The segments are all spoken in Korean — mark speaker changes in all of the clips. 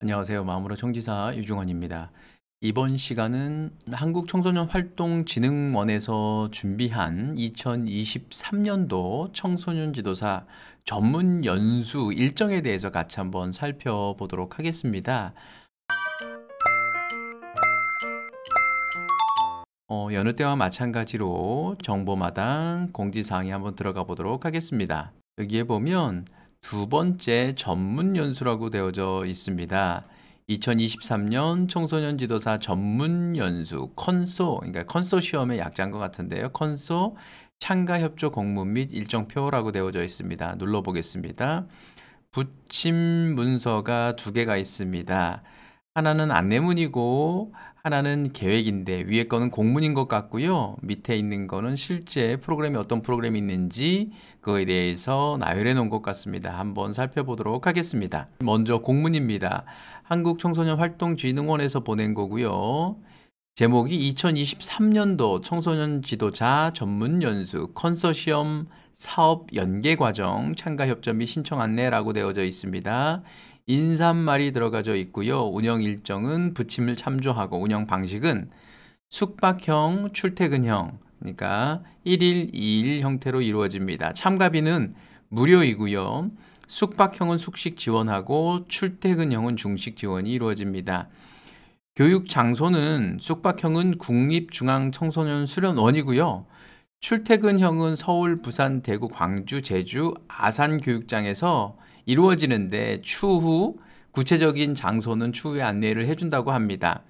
Speaker 1: 안녕하세요. 마음으로 청지사 유중원입니다. 이번 시간은 한국청소년활동진흥원에서 준비한 2023년도 청소년 지도사 전문 연수 일정에 대해서 같이 한번 살펴보도록 하겠습니다. 어, 여느 때와 마찬가지로 정보마당 공지사항에 한번 들어가 보도록 하겠습니다. 여기에 보면 두 번째 전문 연수라고 되어져 있습니다. 2023년 청소년 지도사 전문 연수 컨소 그러니까 컨소시엄의 약자인 것 같은데요. 컨소 참가 협조 공문 및 일정표라고 되어져 있습니다. 눌러 보겠습니다. 붙임 문서가 두 개가 있습니다. 하나는 안내문이고 하나는 계획인데 위에 거는 공문인 것 같고요. 밑에 있는 거는 실제 프로그램이 어떤 프로그램이 있는지 그거에 대해서 나열해 놓은 것 같습니다. 한번 살펴보도록 하겠습니다. 먼저 공문입니다. 한국청소년활동진흥원에서 보낸 거고요. 제목이 2023년도 청소년 지도자 전문 연수 컨소시엄 사업 연계 과정 참가 협조 및 신청 안내라고 되어져 있습니다. 인사말이 들어가져 있고요. 운영 일정은 부침을 참조하고 운영 방식은 숙박형, 출퇴근형, 그러니까 1일, 2일 형태로 이루어집니다. 참가비는 무료이고요. 숙박형은 숙식 지원하고 출퇴근형은 중식 지원이 이루어집니다. 교육 장소는 숙박형은 국립중앙청소년 수련원이고요. 출퇴근형은 서울, 부산, 대구, 광주, 제주, 아산 교육장에서 이루어지는데 추후 구체적인 장소는 추후에 안내를 해준다고 합니다.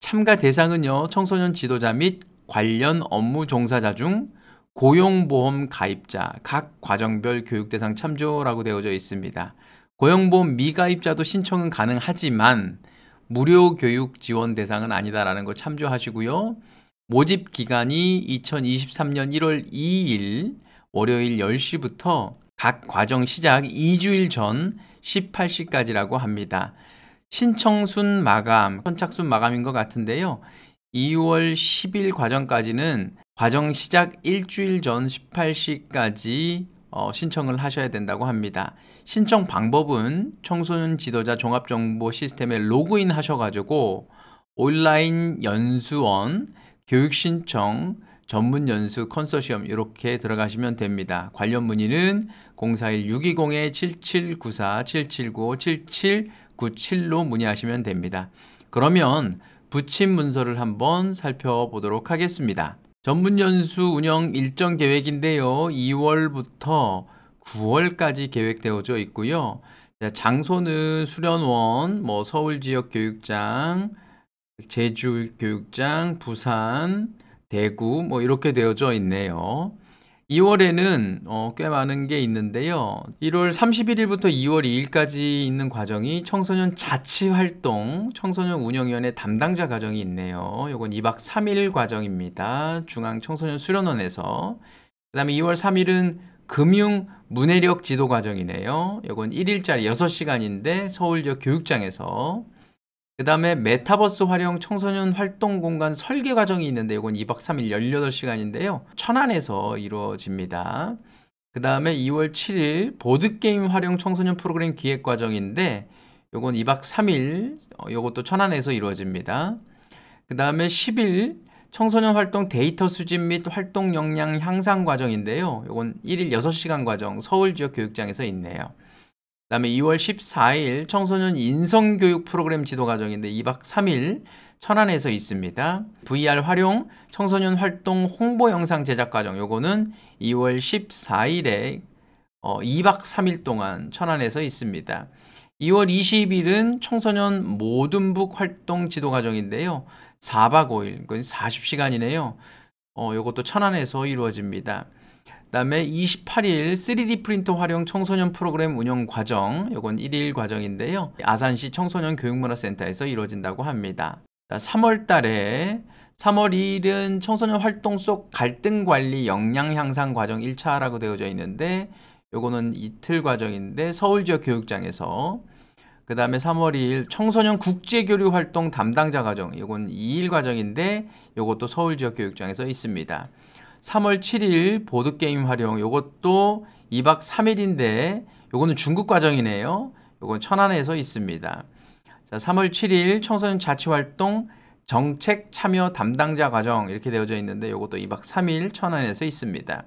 Speaker 1: 참가 대상은요, 청소년 지도자 및 관련 업무 종사자 중 고용보험 가입자, 각 과정별 교육대상 참조라고 되어져 있습니다. 고용보험 미가입자도 신청은 가능하지만 무료 교육 지원 대상은 아니다라는 거 참조하시고요. 모집 기간이 2023년 1월 2일 월요일 10시부터 각 과정 시작 2주일 전 18시까지라고 합니다. 신청순 마감, 선착순 마감인 것 같은데요. 2월 10일 과정까지는 과정 시작 일주일 전 18시까지 어, 신청을 하셔야 된다고 합니다. 신청 방법은 청소년 지도자 종합정보 시스템에 로그인 하셔가지고 온라인 연수원 교육 신청 전문 연수 컨소시엄 이렇게 들어가시면 됩니다. 관련 문의는 041-620-7794-779-7797로 문의하시면 됩니다. 그러면 부침 문서를 한번 살펴보도록 하겠습니다. 전문 연수 운영 일정 계획인데요. 2월부터 9월까지 계획되어져 있고요. 장소는 수련원, 뭐 서울 지역 교육장, 제주 교육장, 부산, 대구 뭐 이렇게 되어져 있네요. 2월에는 어, 꽤 많은 게 있는데요. 1월 31일부터 2월 2일까지 있는 과정이 청소년 자치활동 청소년 운영위원회 담당자 과정이 있네요. 이건 2박 3일 과정입니다. 중앙청소년수련원에서 그 다음에 2월 3일은 금융 문해력 지도 과정이네요. 이건 1일짜리 6시간인데 서울 지역 교육장에서 그 다음에 메타버스 활용 청소년 활동 공간 설계 과정이 있는데 이건 2박 3일 18시간인데요. 천안에서 이루어집니다. 그 다음에 2월 7일 보드게임 활용 청소년 프로그램 기획 과정인데 이건 2박 3일 이것도 어, 천안에서 이루어집니다. 그 다음에 10일 청소년 활동 데이터 수집 및 활동 역량 향상 과정인데요. 이건 1일 6시간 과정 서울 지역 교육장에서 있네요. 다음에 2월 14일 청소년 인성교육 프로그램 지도 과정인데 2박 3일 천안에서 있습니다. VR 활용 청소년 활동 홍보 영상 제작 과정 요거는 2월 14일에 어, 2박 3일 동안 천안에서 있습니다. 2월 20일은 청소년 모든북 활동 지도 과정인데요. 4박 5일, 그건 40시간이네요. 어, 요것도 천안에서 이루어집니다. 그다음에 28일 3D 프린터 활용 청소년 프로그램 운영 과정 이건 1일 과정인데요. 아산시 청소년 교육문화센터에서 이루어진다고 합니다. 3월 달에 3월 2일은 청소년 활동 속 갈등 관리 역량 향상 과정 1차라고 되어져 있는데 요거는 이틀 과정인데 서울 지역 교육장에서 그 다음에 3월 2일 청소년 국제교류 활동 담당자 과정 이건 2일 과정인데 이것도 서울 지역 교육장에서 있습니다. 3월 7일 보드게임 활용 이것도 2박 3일인데 요거는 중국 과정이네요. 요건 천안에서 있습니다. 자, 3월 7일 청소년 자치활동 정책 참여 담당자 과정 이렇게 되어져 있는데 요것도 2박 3일 천안에서 있습니다.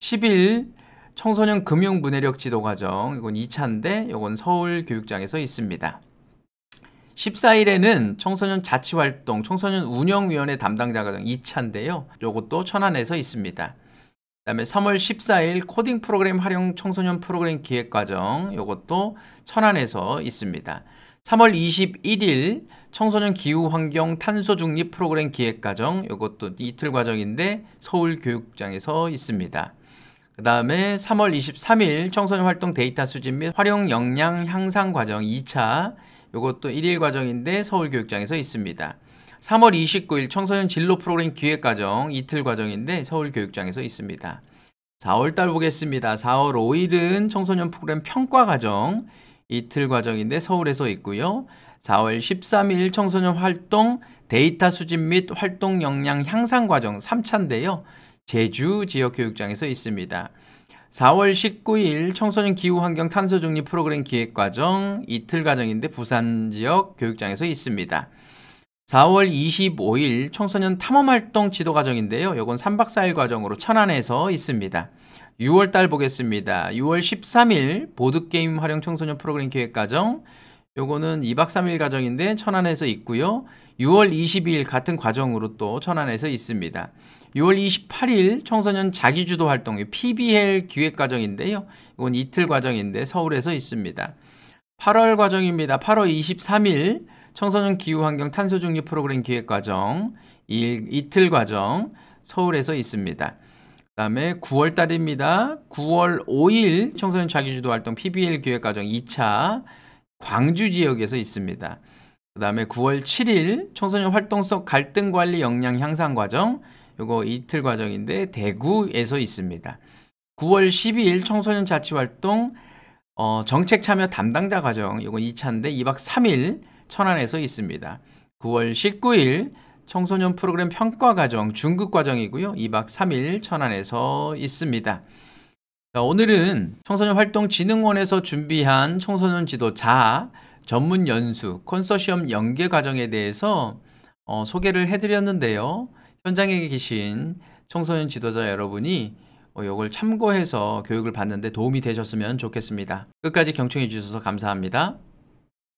Speaker 1: 10일 청소년 금융 문해력 지도 과정 이건 2차인데 요건 서울 교육장에서 있습니다. 14일에는 청소년 자치활동 청소년 운영위원회 담당자가 2차인데요. 요것도 천안에서 있습니다. 그 다음에 3월 14일 코딩 프로그램 활용 청소년 프로그램 기획과정 요것도 천안에서 있습니다. 3월 21일 청소년 기후환경 탄소중립 프로그램 기획과정 요것도 이틀 과정인데 서울교육장에서 있습니다. 그 다음에 3월 23일 청소년 활동 데이터 수집 및 활용 역량 향상 과정 2차 이것도 1일 과정인데 서울교육장에서 있습니다. 3월 29일 청소년 진로 프로그램 기획 과정 이틀 과정인데 서울교육장에서 있습니다. 4월달 보겠습니다. 4월 5일은 청소년 프로그램 평가 과정 이틀 과정인데 서울에서 있고요. 4월 13일 청소년 활동 데이터 수집 및 활동 역량 향상 과정 3차인데요. 제주 지역 교육장에서 있습니다. 4월 19일 청소년 기후환경 탄소중립 프로그램 기획과정 이틀 과정인데 부산 지역 교육장에서 있습니다. 4월 25일 청소년 탐험활동 지도과정인데요. 이건 3박 4일 과정으로 천안에서 있습니다. 6월달 보겠습니다. 6월 13일 보드게임 활용 청소년 프로그램 기획과정 요거는 2박 3일 과정인데 천안에서 있고요. 6월 22일 같은 과정으로 또 천안에서 있습니다. 6월 28일 청소년 자기주도 활동 PBL 기획 과정인데요. 이건 이틀 과정인데 서울에서 있습니다. 8월 과정입니다. 8월 23일 청소년 기후환경 탄소중립 프로그램 기획 과정 일, 이틀 과정 서울에서 있습니다. 그 다음에 9월 달입니다. 9월 5일 청소년 자기주도 활동 PBL 기획 과정 2차 광주 지역에서 있습니다. 그 다음에 9월 7일 청소년 활동속 갈등관리 역량 향상 과정 요거 이틀 과정인데 대구에서 있습니다. 9월 12일 청소년 자치활동 어, 정책 참여 담당자 과정 이건 2차인데 2박 3일 천안에서 있습니다. 9월 19일 청소년 프로그램 평가 과정 중급 과정이고요. 2박 3일 천안에서 있습니다. 자, 오늘은 청소년 활동 진흥원에서 준비한 청소년 지도 자 전문 연수 컨소시엄 연계 과정에 대해서 어, 소개를 해드렸는데요. 현장에 계신 청소년 지도자 여러분이 이걸 어, 참고해서 교육을 받는데 도움이 되셨으면 좋겠습니다. 끝까지 경청해 주셔서 감사합니다.